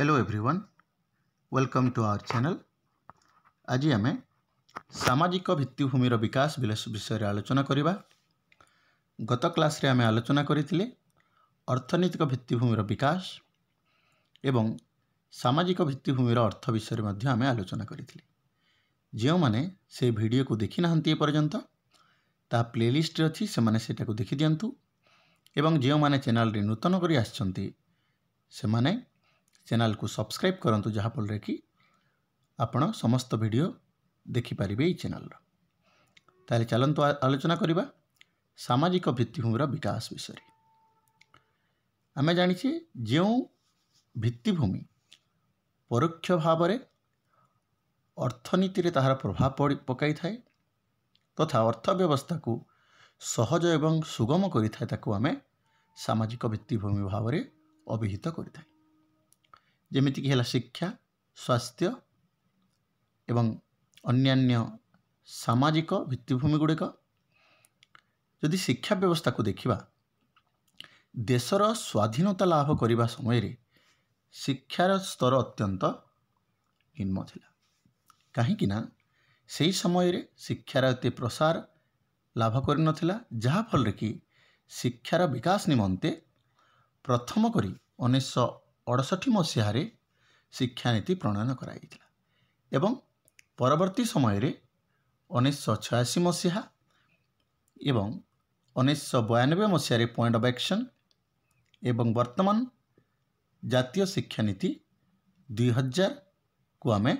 hello everyone welcome to our channel आज आम सामाजिक ভিত্তিভূমির বিকাশ বিষয়ে আলোচনা করা গত ক্লাসে আমি আলোচনা করে অর্থনৈতিক ভিত্তিভূমির বিকাশ এবং সামাজিক ভিত্তিভূমির অর্থ বিষয়ে মধ্যে আমি আলোচনা করে যে সে ভিডিওকে দেখি না এপর্যন্ত তা প্লেলিষ্টে অছি সেমানে সেটাকে দেখি দিও এবং যে চ্যানেলটি নূতন করে আসছেন সেমানে ଚ୍ୟାନେଲକୁ ସବସ୍କ୍ରାଇବ୍ କରନ୍ତୁ ଯାହାଫଳରେ କି ଆପଣ ସମସ୍ତ ଭିଡ଼ିଓ ଦେଖିପାରିବେ ଏହି ଚ୍ୟାନେଲର ତାହେଲେ ଚାଲନ୍ତୁ ଆଲୋଚନା କରିବା ସାମାଜିକ ଭିତ୍ତିଭୂମିର ବିକାଶ ବିଷୟରେ ଆମେ ଜାଣିଛେ ଯେଉଁ ଭିତ୍ତିଭୂମି ପରୋକ୍ଷ ଭାବରେ ଅର୍ଥନୀତିରେ ତାହାର ପ୍ରଭାବ ପକାଇଥାଏ ତଥା ଅର୍ଥବ୍ୟବସ୍ଥାକୁ ସହଜ ଏବଂ ସୁଗମ କରିଥାଏ ତାକୁ ଆମେ ସାମାଜିକ ଭିତ୍ତିଭୂମି ଭାବରେ ଅଭିହିତ କରିଥାଏ ଯେମିତିକି ହେଲା ଶିକ୍ଷା ସ୍ୱାସ୍ଥ୍ୟ ଏବଂ ଅନ୍ୟାନ୍ୟ ସାମାଜିକ ଭିତ୍ତିଭୂମି ଗୁଡ଼ିକ ଯଦି ଶିକ୍ଷା ବ୍ୟବସ୍ଥାକୁ ଦେଖିବା ଦେଶର ସ୍ୱାଧୀନତା ଲାଭ କରିବା ସମୟରେ ଶିକ୍ଷାର ସ୍ତର ଅତ୍ୟନ୍ତ ନିମ୍ନ ଥିଲା କାହିଁକିନା ସେହି ସମୟରେ ଶିକ୍ଷାର ଏତେ ପ୍ରସାର ଲାଭ କରିନଥିଲା ଯାହାଫଳରେ କି ଶିକ୍ଷାର ବିକାଶ ନିମନ୍ତେ ପ୍ରଥମ କରି ଉଣେଇଶହ ଅଠଷଠି ମସିହାରେ ଶିକ୍ଷାନୀତି ପ୍ରଣୟନ କରାଯାଇଥିଲା ଏବଂ ପରବର୍ତ୍ତୀ ସମୟରେ ଉଣେଇଶହ ଛୟାଅଶୀ ମସିହା ଏବଂ ଉଣେଇଶହ ବୟାନବେ ମସିହାରେ ପଏଣ୍ଟ ଅଫ୍ ଆକ୍ସନ୍ ଏବଂ ବର୍ତ୍ତମାନ ଜାତୀୟ ଶିକ୍ଷାନୀତି ଦୁଇ ହଜାରକୁ ଆମେ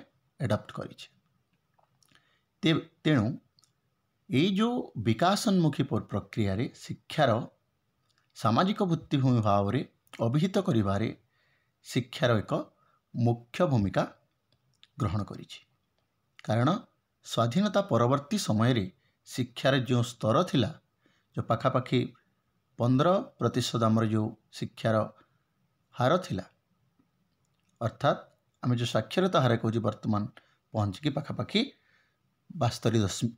ଆଡ଼ପ୍ଟ କରିଛେ ତେଣୁ ଏଇ ଯେଉଁ ବିକାଶୋନ୍ମୁଖୀ ପ୍ରକ୍ରିୟାରେ ଶିକ୍ଷାର ସାମାଜିକ ଭିତ୍ତିଭୂମି ଭାବରେ ଅଭିହିତ କରିବାରେ ଶିକ୍ଷାର ଏକ ମୁଖ୍ୟ ଭୂମିକା ଗ୍ରହଣ କରିଛି କାରଣ ସ୍ୱାଧୀନତା ପରବର୍ତ୍ତୀ ସମୟରେ ଶିକ୍ଷାର ଯେଉଁ ସ୍ତର ଥିଲା ଯେଉଁ ପାଖାପାଖି ପନ୍ଦର ପ୍ରତିଶତ ଆମର ଯେଉଁ ଶିକ୍ଷାର ହାର ଥିଲା ଅର୍ଥାତ୍ ଆମେ ଯେଉଁ ସାକ୍ଷରତା ହାର କହୁଛୁ ବର୍ତ୍ତମାନ ପହଞ୍ଚିକି ପାଖାପାଖି ବାସ୍ତରି ଦଶମୀ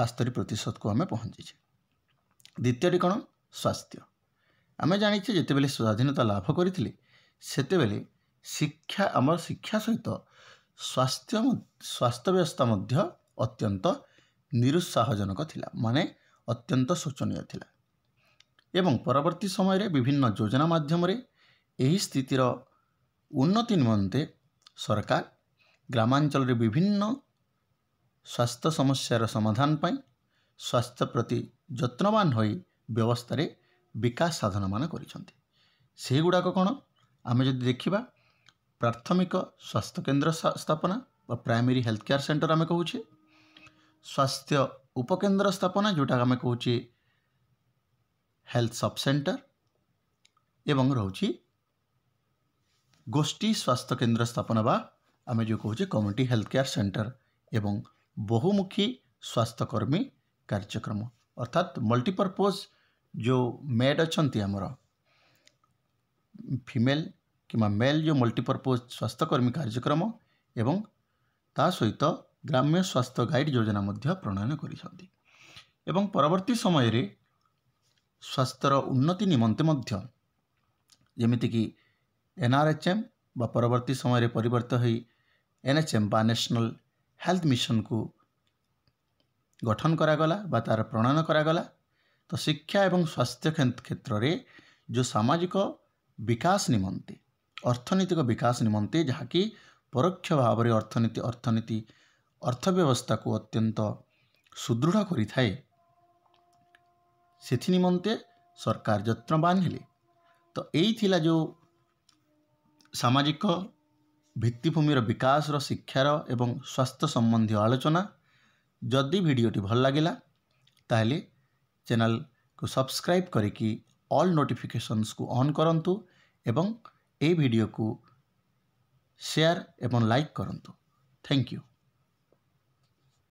ବାସ୍ତରି ପ୍ରତିଶତକୁ ଆମେ ପହଞ୍ଚିଛେ ଦ୍ୱିତୀୟଟି କ'ଣ ସ୍ୱାସ୍ଥ୍ୟ ଆମେ ଜାଣିଛେ ଯେତେବେଳେ ସ୍ୱାଧୀନତା ଲାଭ କରିଥିଲେ ସେତେବେଳେ ଶିକ୍ଷା ଆମର ଶିକ୍ଷା ସହିତ ସ୍ୱାସ୍ଥ୍ୟ ସ୍ୱାସ୍ଥ୍ୟ ବ୍ୟବସ୍ଥା ମଧ୍ୟ ଅତ୍ୟନ୍ତ ନିରୁତ୍ସାହଜନକ ଥିଲା ମାନେ ଅତ୍ୟନ୍ତ ଶୋଚନୀୟ ଥିଲା ଏବଂ ପରବର୍ତ୍ତୀ ସମୟରେ ବିଭିନ୍ନ ଯୋଜନା ମାଧ୍ୟମରେ ଏହି ସ୍ଥିତିର ଉନ୍ନତି ନିମନ୍ତେ ସରକାର ଗ୍ରାମାଞ୍ଚଳରେ ବିଭିନ୍ନ ସ୍ୱାସ୍ଥ୍ୟ ସମସ୍ୟାର ସମାଧାନ ପାଇଁ ସ୍ୱାସ୍ଥ୍ୟ ପ୍ରତି ଯତ୍ନବାନ ହୋଇ ବ୍ୟବସ୍ଥାରେ ବିକାଶ ସାଧନମାନ କରିଛନ୍ତି ସେହିଗୁଡ଼ାକ କ'ଣ आम जब देखा प्राथमिक स्वास्थ्य केंद्र स्थापना व प्राइमरी हेल्थ केयर सेंटर आम कौ स्वास्थ्य उपकेंद्र स्थापना जोटा आम कौ हेल्थ सब सेंटर एवं रोच गोष्ठी स्वास्थ्य केन्द्र स्थापना बा आम जो कौचे कम्युनिटी हेल्थ केयर सेंटर एवं बहुमुखी स्वास्थ्यकर्मी कार्यक्रम अर्थात मल्टीपर्पज जो मेड अच्छा ଫିମେଲ୍ କିମ୍ବା ମେଲ୍ ଯେଉଁ ମଲ୍ଟିପର୍ପୋଜ୍ ସ୍ୱାସ୍ଥ୍ୟକର୍ମୀ କାର୍ଯ୍ୟକ୍ରମ ଏବଂ ତା ସହିତ ଗ୍ରାମ୍ୟ ସ୍ୱାସ୍ଥ୍ୟ ଗାଇଡ଼୍ ଯୋଜନା ମଧ୍ୟ ପ୍ରଣୟନ କରିଛନ୍ତି ଏବଂ ପରବର୍ତ୍ତୀ ସମୟରେ ସ୍ୱାସ୍ଥ୍ୟର ଉନ୍ନତି ନିମନ୍ତେ ମଧ୍ୟ ଯେମିତିକି ଏନ୍ଆର୍ଏଚ୍ଏମ୍ ବା ପରବର୍ତ୍ତୀ ସମୟରେ ପରିବର୍ତ୍ତ ହୋଇ ଏନ୍ଏଚ୍ଏମ୍ ବା ନ୍ୟାସନାଲ୍ ହେଲ୍ଥ ମିଶନ୍କୁ ଗଠନ କରାଗଲା ବା ତା'ର ପ୍ରଣୟନ କରାଗଲା ତ ଶିକ୍ଷା ଏବଂ ସ୍ୱାସ୍ଥ୍ୟ କ୍ଷେତ୍ରରେ ଯେଉଁ ସାମାଜିକ ବିକାଶ ନିମନ୍ତେ ଅର୍ଥନୈତିକ ବିକାଶ ନିମନ୍ତେ ଯାହାକି ପରୋକ୍ଷ ଭାବରେ ଅର୍ଥନୀତି ଅର୍ଥନୀତି ଅର୍ଥ ବ୍ୟବସ୍ଥାକୁ ଅତ୍ୟନ୍ତ ସୁଦୃଢ଼ କରିଥାଏ ସେଥି ନିମନ୍ତେ ସରକାର ଯତ୍ନବାନ ହେଲେ ତ ଏଇ ଥିଲା ଯେଉଁ ସାମାଜିକ ଭିତ୍ତିଭୂମିର ବିକାଶର ଶିକ୍ଷାର ଏବଂ ସ୍ୱାସ୍ଥ୍ୟ ସମ୍ବନ୍ଧୀୟ ଆଲୋଚନା ଯଦି ଭିଡ଼ିଓଟି ଭଲ ଲାଗିଲା ତାହେଲେ ଚ୍ୟାନେଲକୁ ସବସ୍କ୍ରାଇବ୍ କରିକି ଅଲ୍ ନୋଟିଫିକେସନ୍ସକୁ ଅନ୍ କରନ୍ତୁ ଏବଂ ଏହି ଭିଡ଼ିଓକୁ ସେୟାର ଏବଂ ଲାଇକ୍ କରନ୍ତୁ ଥ୍ୟାଙ୍କ ୟୁ